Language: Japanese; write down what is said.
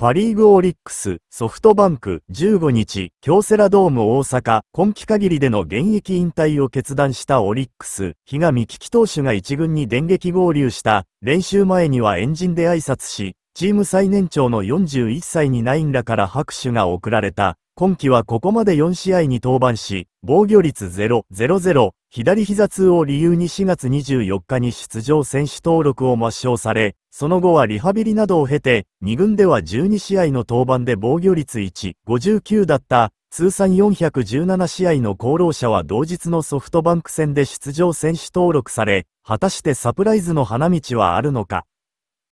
パリーグオリックス、ソフトバンク、15日、京セラドーム大阪、今季限りでの現役引退を決断したオリックス、日上危機投手が一軍に電撃合流した、練習前にはジンで挨拶し、チーム最年長の41歳にナインらから拍手が送られた、今季はここまで4試合に登板し、防御率0-0-0、左膝痛を理由に4月24日に出場選手登録を抹消され、その後はリハビリなどを経て、2軍では12試合の登板で防御率1、59だった、通算417試合の功労者は同日のソフトバンク戦で出場選手登録され、果たしてサプライズの花道はあるのか